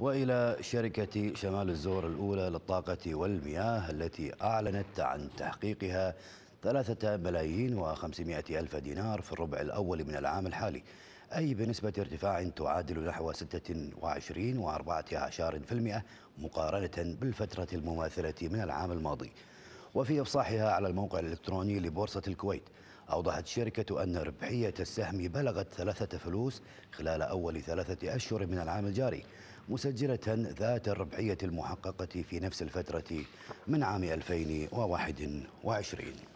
وإلى شركة شمال الزور الأولى للطاقة والمياه التي أعلنت عن تحقيقها ثلاثة ملايين وخمسمائة ألف دينار في الربع الأول من العام الحالي أي بنسبة ارتفاع تعادل نحو المئة مقارنة بالفترة المماثلة من العام الماضي وفي إفصاحها على الموقع الإلكتروني لبورصة الكويت أوضحت شركة أن ربحية السهم بلغت ثلاثة فلوس خلال أول ثلاثة أشهر من العام الجاري مسجلة ذات الربحية المحققة في نفس الفترة من عام 2021